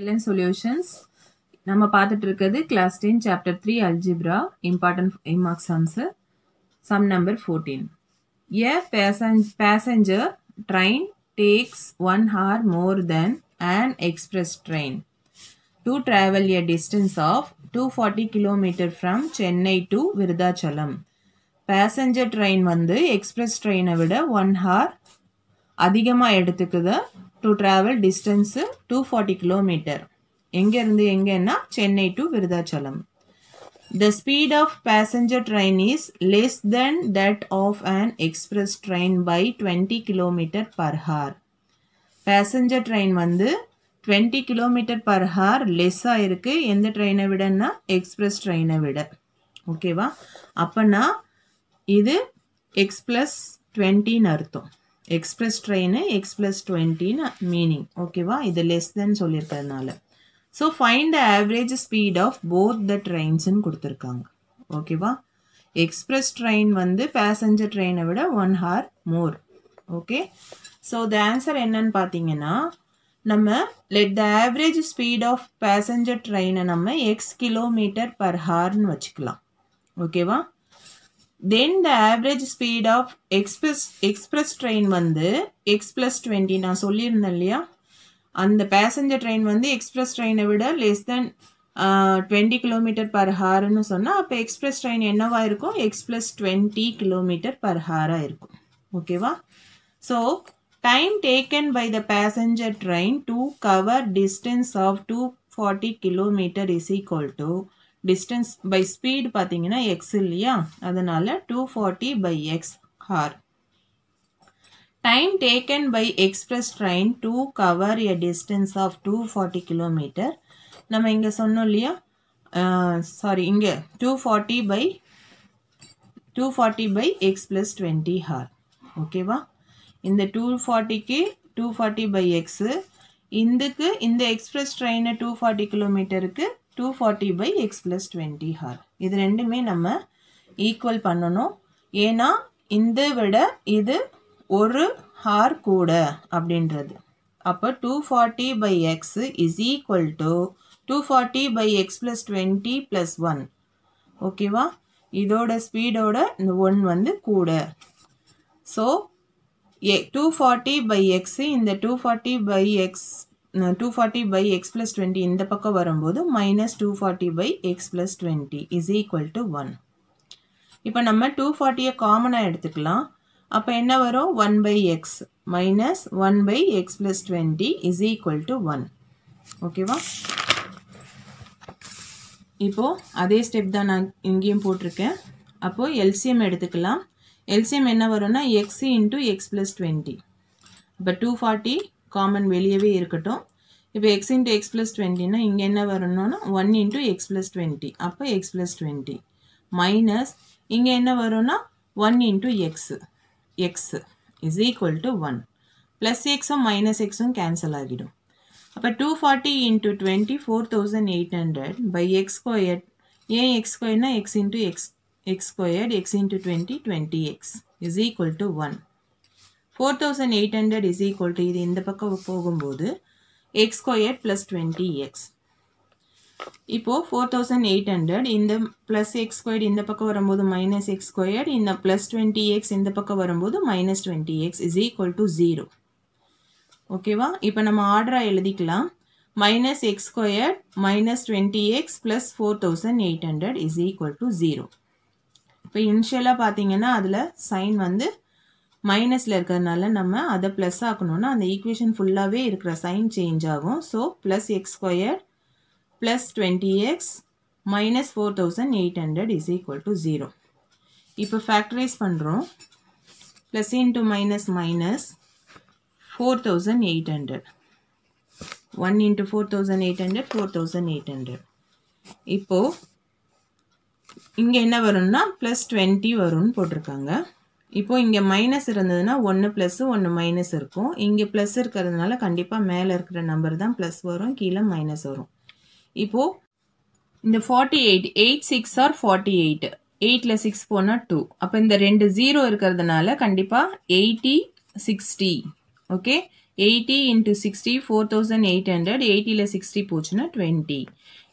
LN solutions நம்ம பார்த்துட்டு இருக்கிறது class ten chapter three algebra important இமார்க் sums sum number fourteen a பேசன் passenger train takes one hour more than an train to travel a distance of two forty kilometre from Chennai to Virudhachalam passenger train வந்து express ட்ரெயினை விட one hour அதிகமாக எடுத்துக்குது to travel distance two forty kilometre எங்கேருந்து எங்கேன்னா Chennai to Virudhachalam the speed of passenger train is less than that of an express train by twenty kilometre per hour passenger train வந்து twenty kilometre per hour லெஸ்ஸாக இருக்குது எந்த ட்ரெயினை விடன்னா express ட்ரெயினை விட ஓகேவா அப்போனா இது எக்ஸ் டுவெண்ட்டின்னு அர்த்தம் எக்ஸ்பிரஸ் ட்ரெயின் எக்ஸ் ப்ளஸ் டுவெண்ட்டின்னு மீனிங் ஓகேவா இது லெஸ் தென் சொல்லியிருக்கிறதுனால so find the average speed of both the ட்ரெயின்ஸ்ன்னு கொடுத்துருக்காங்க ஓகேவா எக்ஸ்பிரஸ் ட்ரெயின் வந்து பேசஞ்சர் ட்ரெயினை விட one hour more okay so the answer என்னன்னு பார்த்தீங்கன்னா நம்ம let the average speed of passenger ட்ரெயினை நம்ம எக்ஸ் கிலோமீட்டர் பர் ஹார்னு வச்சுக்கலாம் ஓகேவா then the average speed of express express train வந்து x plus டுவெண்ட்டி நான் சொல்லியிருந்தேன் இல்லையா அந்த பேசஞ்சர் ட்ரெயின் வந்து எக்ஸ்பிரஸ் ட்ரெயினை விட less than twenty kilometre per ஹார்னு சொன்னால் அப்போ எக்ஸ்பிரஸ் ட்ரெயின் என்னவாக இருக்கும் x plus twenty kilometre per hour இருக்கும் ஓகேவா so time taken by the passenger train train cover distance of two forty kilometre is equal to distance by speed பார்த்தீங்கன்னா x இல்லையா அதனால் two by by x hour time taken by express train cover cover a distance of two forty kilometre நம்ம இங்கே சொன்னோம் இல்லையா sorry இங்கே two forty by two forty by x plus twenty hour ஓகேவா இந்த டூ ஃபார்ட்டிக்கு டூ ஃபார்ட்டி பை எக்ஸு இதுக்கு இந்த எக்ஸ்பிரஸ் ட்ரெயினை டூ ஃபார்ட்டி கிலோமீட்டருக்கு two by by x plus twenty hour இது ரெண்டுமே நம்ம ஈக்குவல் பண்ணணும் ஏனா இந்த விட இது ஒரு ஹார் கூட அப்படின்றது அப்போ two by by is is equal 240 two x by x plus twenty plus one ஓகேவா இதோட ஸ்பீடோட இந்த ஒன் வந்து கூட so a two x by x இந்த two by by x two forty by x plus twenty இந்த பக்கம் வரும்போது minus two by x x plus twenty equal to 1 one இப்போ நம்ம டூ ஃபார்ட்டியை காமனாக எடுத்துக்கலாம் அப்போ என்ன வரும் one by x minus one by x plus twenty equal to 1 one ஓகேவா இப்போது அதே ஸ்டெப் தான் நான் இங்கேயும் போட்டிருக்கேன் அப்போது எல்சிஎம் எடுத்துக்கலாம் எல்சிஎம் என்ன வரும்னா x into x plus twenty இப்போ டூ ஃபார்ட்டி காமன் வெளியவே இருக்கட்டும் இப்போ எக்ஸ் இன்ட்டு எக்ஸ் ப்ளஸ் டுவெண்ட்டினா இங்கே என்ன வரணும்னா one into x plus twenty அப்போ எக்ஸ் ப்ளஸ் டுவெண்ட்டி மைனஸ் இங்கே என்ன வரும்னா one into x x is equal to one plus எக்ஸும் மைனஸ் எக்ஸும் கேன்சல் ஆகிடும் அப்போ two forty into twenty four thousand eight hundred by x squared ஏன் எக்ஸ் ஸ்கொயர்னா x into x x squared X into twenty twenty x is equal to one four thousand eight hundred is equal to இது இந்த பக்கம் போகும்போது x square plus twenty x இப்போது four thousand eight hundred இந்த plus x square இந்த பக்கம் வரும்போது minus x square இந்த ப்ளஸ் டுவெண்ட்டி எக்ஸ் இந்த பக்கம் வரும்போது minus twenty x is equal to zero ஓகேவா இப்போ நம்ம ஆர்டராக எழுதிக்கலாம் minus minus x squared minus 20x plus 4800 is equal to zero இப்போ இன்ஷியலாக பார்த்தீங்கன்னா அதில் சைன் வந்து மைனஸில் இருக்கிறதுனால நம்ம அதை ப்ளஸ் ஆக்கணும்னா அந்த ஈக்குவேஷன் ஃபுல்லாகவே இருக்கிற சைன் சேஞ்ச் ஆகும் so plus x square plus twenty x minus four thousand eight hundred is equal to zero இப்போ ஃபேக்டரைஸ் பண்ணுறோம் plus into minus minus four thousand eight hundred one into four thousand eight hundred four thousand eight hundred இப்போது இங்கே என்ன வரும்னா plus twenty வரும்னு போட்டிருக்காங்க இப்போது இங்கே மைனஸ் இருந்ததுன்னா ஒன்று ப்ளஸ்ஸு ஒன்று மைனஸ் இருக்கும் இங்கே ப்ளஸ் இருக்கிறதுனால கண்டிப்பாக மேலே இருக்கிற நம்பர் தான் ப்ளஸ் வரும் கீழே மைனஸ் வரும் இப்போது இந்த forty eight eight six are forty eight எயிட்டில் சிக்ஸ் போனால் டூ அப்போ இந்த ரெண்டு ஜீரோ இருக்கிறதுனால கண்டிப்பாக eighty sixty okay eighty into sixty four thousand eight hundred எயிட்டியில் சிக்ஸ்டி போச்சுன்னா டுவெண்ட்டி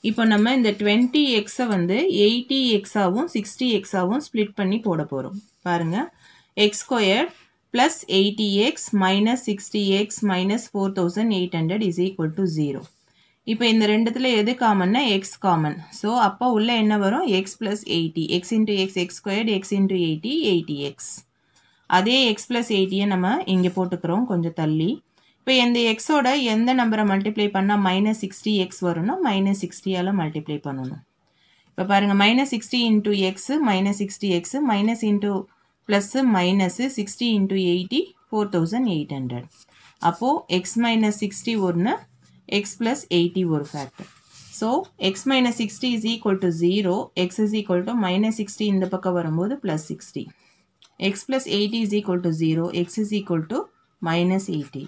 இப்போ நம்ம இந்த டுவெண்ட்டி எக்ஸை வந்து எயிட்டி எக்ஸாகவும் சிக்ஸ்டி எக்ஸாகவும் ஸ்ப்ளிட் பண்ணி போட போகிறோம் பாருங்கள் x square plus 80x minus 60x minus 4800 is equal to 0. இப்போ இந்த ரெண்டுத்தில் எது காமன்னா எக்ஸ் காமன் ஸோ அப்போ உள்ள என்ன வரும் x plus eighty x into x x squared x into eighty eighty x அதே எக்ஸ் ப்ளஸ் எயிட்டியை நம்ம இங்கே போட்டுக்கிறோம் கொஞ்சம் தள்ளி இப்போ இந்த எக்ஸோட எந்த நம்பரை மல்டிப்ளை பண்ணால் minus sixty x minus minus சிக்ஸ்டியால் மல்டிப்ளை பண்ணணும் இப்போ பாருங்கள் minus sixty into x minus sixty minus minus plus minus sixty into eighty four thousand eight hundred அப்போது எக்ஸ் மைனஸ் சிக்ஸ்டி ஒன்று எக்ஸ் ப்ளஸ் எயிட்டி ஒரு factor so x minus sixty is equal to zero x is equal to minus sixty இந்த பக்கம் வரும்போது plus sixty x plus eighty is equal to zero x is equal to minus eighty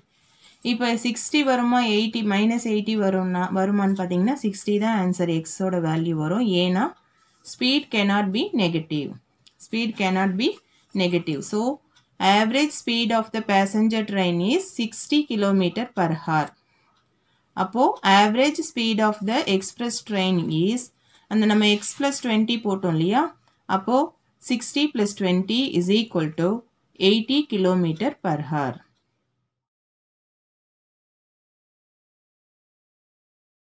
இப்போ sixty வருமா eighty minus eighty வரும்னா வருமானு பார்த்தீங்கன்னா sixty தான் answer எக்ஸோட வேல்யூ வரும் ஏன்னா speed cannot be negative speed cannot be negative. So, average speed of the passenger train is 60 km per hour. அப்போ, average speed of the express train is, அந்த நம்ம x plus 20 போட்டும் லியா, அப்போ, 60 plus 20 is equal to 80 km per hour.